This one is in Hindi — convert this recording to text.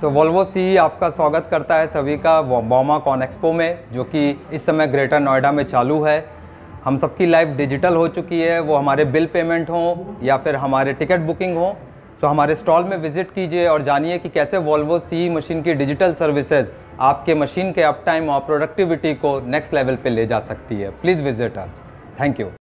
सो वॉल्वो सी आपका स्वागत करता है सभी का बॉमा कॉन एक्सपो में जो कि इस समय ग्रेटर नोएडा में चालू है हम सबकी लाइफ डिजिटल हो चुकी है वो हमारे बिल पेमेंट हो या फिर हमारे टिकट बुकिंग हो सो हमारे स्टॉल में विजिट कीजिए और जानिए कि कैसे वॉल्वो सी मशीन की डिजिटल सर्विसेज आपके मशीन के अप टाइम और प्रोडक्टिविटी को नेक्स्ट लेवल पे ले जा सकती है please visit us thank you